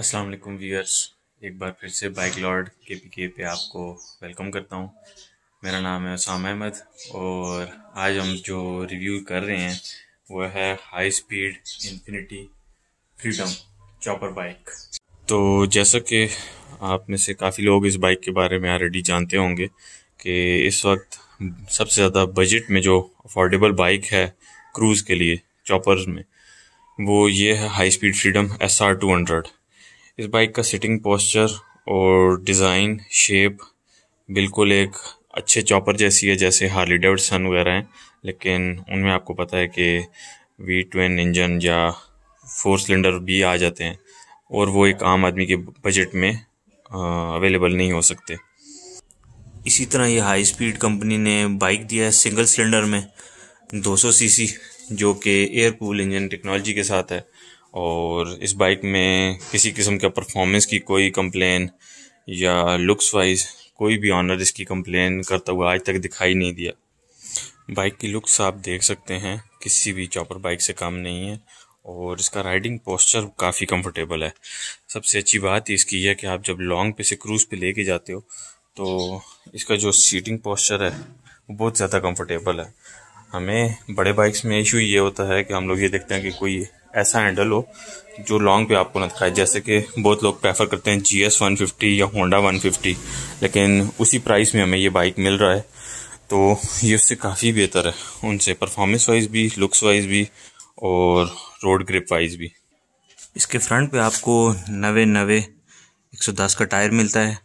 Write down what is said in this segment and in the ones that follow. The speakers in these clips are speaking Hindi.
अस्सलाम वालेकुम व्यूअर्स एक बार फिर से बाइक लॉर्ड के पी के पे आपको वेलकम करता हूँ मेरा नाम है उसाम अहमद और आज हम जो रिव्यू कर रहे हैं वो है high speed infinity freedom chopper bike तो जैसा कि आप में से काफ़ी लोग इस बाइक के बारे में ऑलरेडी जानते होंगे कि इस वक्त सबसे ज़्यादा बजट में जो अफोर्डेबल बाइक है क्रूज़ के लिए चॉपर्स में वो ये है high speed freedom S R two hundred इस बाइक का सिटिंग पोस्चर और डिज़ाइन शेप बिल्कुल एक अच्छे चॉपर जैसी है जैसे हार्ली डेविडसन वगैरह हैं लेकिन उनमें आपको पता है कि वी ट्वेन इंजन या फोर सिलेंडर भी आ जाते हैं और वो एक आम आदमी के बजट में अवेलेबल नहीं हो सकते इसी तरह ये हाई स्पीड कंपनी ने बाइक दिया है सिंगल सिलेंडर में 200 सीसी जो कि एयर कूल इंजन टेक्नोलॉजी के साथ है और इस बाइक में किसी किस्म का परफॉर्मेंस की कोई कंप्लेन या लुक्स वाइज कोई भी ऑनर इसकी कंप्लेन करता हुआ आज तक दिखाई नहीं दिया बाइक की लुक्स आप देख सकते हैं किसी भी चॉपर बाइक से काम नहीं है और इसका राइडिंग पोस्चर काफ़ी कंफर्टेबल है सबसे अच्छी बात इसकी यह कि आप जब लॉन्ग पे से क्रूज़ पे लेके जाते हो तो इसका जो सीटिंग पोस्चर है वो बहुत ज़्यादा कंफर्टेबल है हमें बड़े बाइक्स में इशू ये होता है कि हम लोग ये देखते हैं कि कोई ऐसा हैंडल हो जो लॉन्ग पे आपको ना दिखाए जैसे कि बहुत लोग प्रेफर करते हैं जी एस वन फिफ्टी या होंडा वन फिफ्टी लेकिन उसी प्राइस में हमें ये बाइक मिल रहा है तो ये उससे काफ़ी बेहतर है उनसे परफॉर्मेंस वाइज भी लुक्स वाइज भी और रोड ग्रिप वाइज भी इसके फ्रंट पे आपको नवे नवे 110 का टायर मिलता है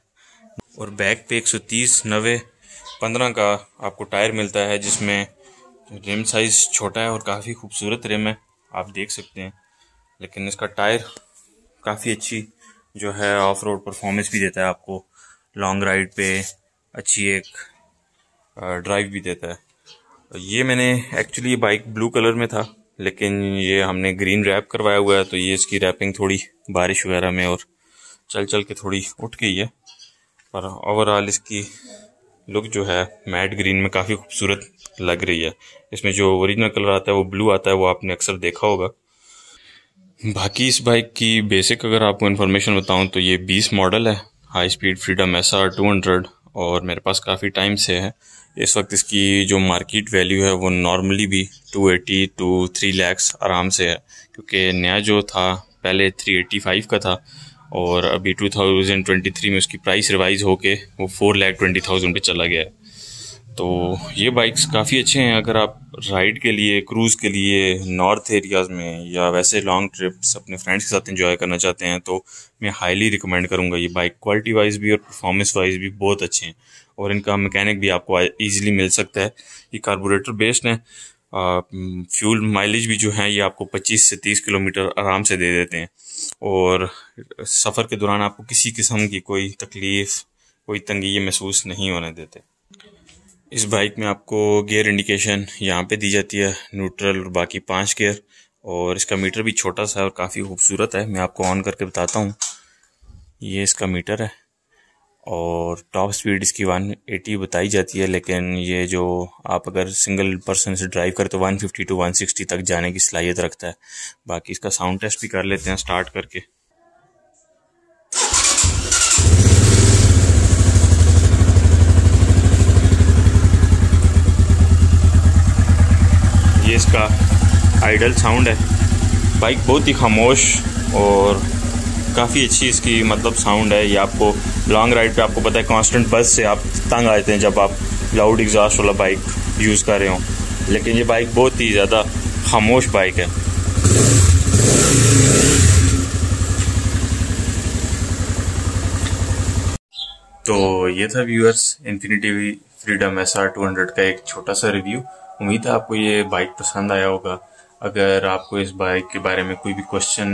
और बैक पे 130 नवे पंद्रह का आपको टायर मिलता है जिसमें रिम साइज़ छोटा है और काफ़ी खूबसूरत रिम है आप देख सकते हैं लेकिन इसका टायर काफ़ी अच्छी जो है ऑफ रोड परफॉर्मेंस भी देता है आपको लॉन्ग राइड पे अच्छी एक ड्राइव भी देता है ये मैंने एक्चुअली बाइक ब्लू कलर में था लेकिन ये हमने ग्रीन रैप करवाया हुआ है तो ये इसकी रैपिंग थोड़ी बारिश वगैरह में और चल चल के थोड़ी उठ गई है पर ओवरऑल इसकी लुक जो है मैट ग्रीन में काफ़ी खूबसूरत लग रही है इसमें जो ओरिजिनल कलर आता है वो ब्लू आता है वो आपने अक्सर देखा होगा बाकी इस बाइक की बेसिक अगर आपको इन्फॉर्मेशन बताऊँ तो ये बीस मॉडल है high speed freedom S R two hundred और मेरे पास काफ़ी टाइम से है इस वक्त इसकी जो मार्केट वैल्यू है वो नॉर्मली भी 280 टू 3 लैक्स आराम से है क्योंकि नया जो था पहले 385 का था और अभी 2023 में उसकी प्राइस रिवाइज़ होके वो फोर लैख ट्वेंटी थाउजेंड पर चला गया है तो ये बाइक्स काफ़ी अच्छे हैं अगर आप राइड के लिए क्रूज़ के लिए नॉर्थ एरियाज़ में या वैसे लॉन्ग ट्रिप्स अपने फ्रेंड्स के साथ एंजॉय करना चाहते हैं तो मैं हाईली रिकमेंड करूँगा ये बाइक क्वालिटी वाइज भी और परफॉर्मेंस वाइज भी बहुत अच्छे हैं और इनका मैकेनिक भी आपको ईजिली मिल सकता है ये कार्बोरेटर बेस्ड है फ्यूल माइलेज भी जो है ये आपको 25 से 30 किलोमीटर आराम से दे देते हैं और सफ़र के दौरान आपको किसी किस्म की कोई तकलीफ़ कोई तंगी महसूस नहीं होने देते इस बाइक में आपको गियर इंडिकेशन यहाँ पे दी जाती है न्यूट्रल और बाकी पांच गियर और इसका मीटर भी छोटा सा और काफ़ी खूबसूरत है मैं आपको ऑन करके बताता हूँ ये इसका मीटर है और टॉप स्पीड इसकी 180 बताई जाती है लेकिन ये जो आप अगर सिंगल पर्सन से ड्राइव करते तो 150 टू 160 तक जाने की सलाहियत रखता है बाकी इसका साउंड टेस्ट भी कर लेते हैं स्टार्ट करके ये इसका आइडल साउंड है बाइक बहुत ही खामोश और काफ़ी अच्छी इसकी मतलब साउंड है ये आपको लॉन्ग राइड पे आपको पता है कांस्टेंट बस से आप तंग आते हैं जब आप लाउड एग्जॉस्ट वाला बाइक यूज़ कर रहे हो लेकिन ये बाइक बहुत ही ज़्यादा खामोश बाइक है तो ये था viewers infinity freedom S R two hundred का एक छोटा सा रिव्यू उम्मीद है आपको ये बाइक पसंद आया होगा अगर आपको इस बाइक के बारे में कोई भी क्वेश्चन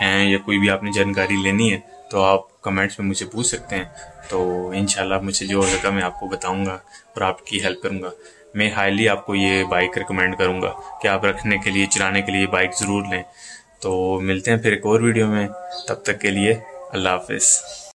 हैं या कोई भी आपने जानकारी लेनी है तो आप कमेंट्स में मुझे पूछ सकते हैं तो इन मुझे जो होगा मैं आपको बताऊँगा और आपकी हेल्प करूँगा मैं हाईली आपको ये बाइक रिकमेंड करूँगा कि आप रखने के लिए चलाने के लिए बाइक ज़रूर लें तो मिलते हैं फिर एक और वीडियो में तब तक के लिए अल्लाह हाफिज़